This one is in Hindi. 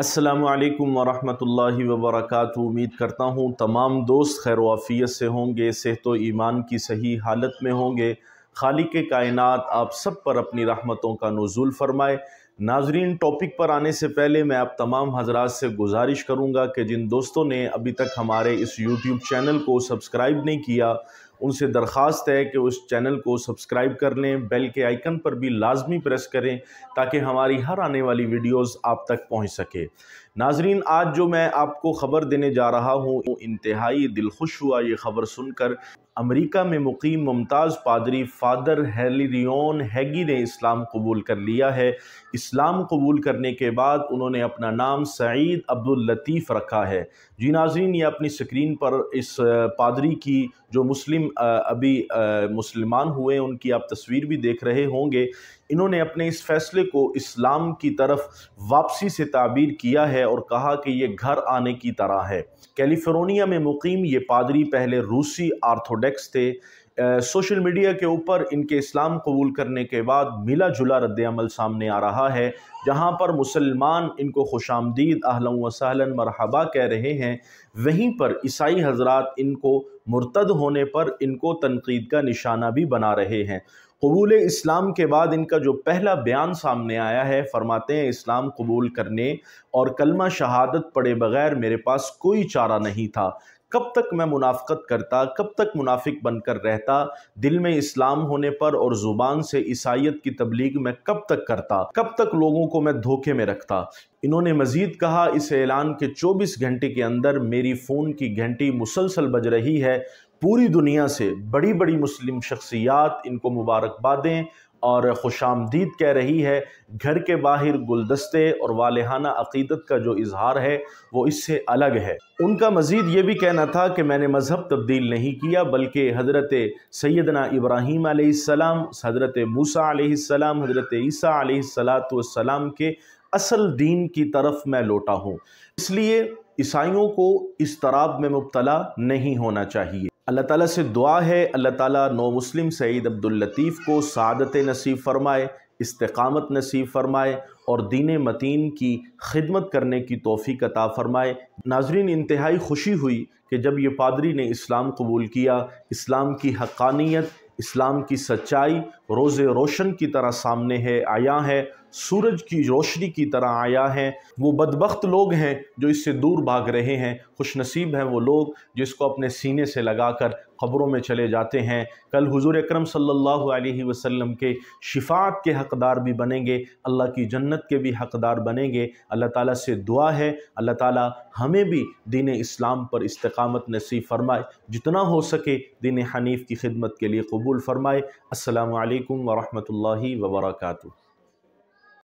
असलकम वरहमल वबरक उम्मीद करता हूँ तमाम दोस्त खैर वाफ़ियत से होंगे सेहत व ईमान की सही हालत में होंगे खाली के कायनात आप सब पर अपनी रहमतों का नज़ुल फ़रमाए नाजरीन टॉपिक पर आने से पहले मैं आप तमाम हजरात से गुजारिश करूँगा कि जिन दोस्तों ने अभी तक हमारे इस यूट्यूब चैनल को सब्सक्राइब नहीं किया उनसे दरख्वास्त है कि उस चैनल को सब्सक्राइब कर लें बेल के आइकन पर भी लाजमी प्रेस करें ताकि हमारी हर आने वाली वीडियोस आप तक पहुंच सके नाजरीन आज जो मैं आपको ख़बर देने जा रहा हूं वो इंतहाई दिलखुश हुआ ये ख़बर सुनकर अमेरिका में मुकीम मुमताज़ पादरी फ़ादर हेलरियन हैगी ने इस्लाम कबूल कर लिया है इस्लाम कबूल करने के बाद उन्होंने अपना नाम सईद अब्दुल लतीफ़ रखा है जी नाजरीन ये अपनी स्क्रीन पर इस पादरी की जो मुस्लिम अभी मुसलमान हुए उनकी आप तस्वीर भी देख रहे होंगे इन्होंने अपने इस फैसले को इस्लाम की तरफ वापसी से ताबीर किया है और कहा कि ये घर आने की तरह है कैलिफोर्निया में मुकीम ये पादरी पहले रूसी आर्थोडेक्स थे सोशल मीडिया के ऊपर इनके इस्लाम कबूल करने के बाद मिला जुला रद्दमल सामने आ रहा है जहाँ पर मुसलमान इनको खुश आमदीद आहलन मरहबा कह रहे हैं वहीं पर ईसाई हजरात इनको मुर्तद होने पर इनको तनकीद का निशाना भी बना रहे हैं कबूल इस्लाम के बाद इनका जो पहला बयान सामने आया है फरमाते हैं इस्लाम कबूल करने और कलमा शहादत पढ़े बगैर मेरे पास कोई चारा नहीं था कब तक मैं मुनाफ़त करता कब तक मुनाफिक बनकर रहता दिल में इस्लाम होने पर और ज़ुबान से ईसाइत की तबलीग मैं कब तक करता कब तक लोगों को मैं धोखे में रखता इन्होंने मजीद कहा इस ऐलान के 24 घंटे के अंदर मेरी फ़ोन की घंटी मुसलसल बज रही है पूरी दुनिया से बड़ी बड़ी मुस्लिम शख्सियात इनको मुबारकबाद दें और खुश आमदीद कह रही है घर के बाहर गुलदस्ते और वालहाना अकीदत का जो इजहार है वो इससे अलग है उनका मज़ीद ये भी कहना था कि मैंने मज़हब तब्दील नहीं किया बल्कि हज़रत सैदना इब्राहीम आसमाम हज़रत मूसा आसमाम हज़रत ईसा आलातम के असल दीन की तरफ मैं लौटा हूँ इसलिए ईसाइयों को इस तराब में मुबतला नहीं होना चाहिए अल्लाह ताला से दुआ है अल्लाह ताला नौ मुस्लिम सईद अब्दुल लतीफ़ को सादत नसीब फरमाए इस्तकामत नसीब फरमाए और दीन मतीन की खिदमत करने की तोफ़ी अता फ़रमाए नाजरीन इंतहाई खुशी हुई कि जब ये पादरी ने इस्लाम कबूल किया इस्लाम की हकानियत इस्लाम की सच्चाई रोज़ रोशन की तरह सामने है आया है सूरज की रोशनी की तरह आया है वो बदबخت लोग हैं जो इससे दूर भाग रहे हैं खुश नसीब हैं वो लोग जिसको अपने सीने से लगाकर ख़बरों में चले जाते हैं कल हुजूर अकरम सल्लल्लाहु अलैहि वसल्लम के शिफात के हक़दार भी बनेंगे अल्लाह की जन्नत के भी हक़दार बनेंगे अल्लाह ताला से दुआ है अल्लाह ताला हमें भी दीन इस्लाम पर इस्तकामत नसीब फरमाए जितना हो सके दीन हनीफ़ की खिदमत के लिए कबूल फरमाए असल वरहमल वर्का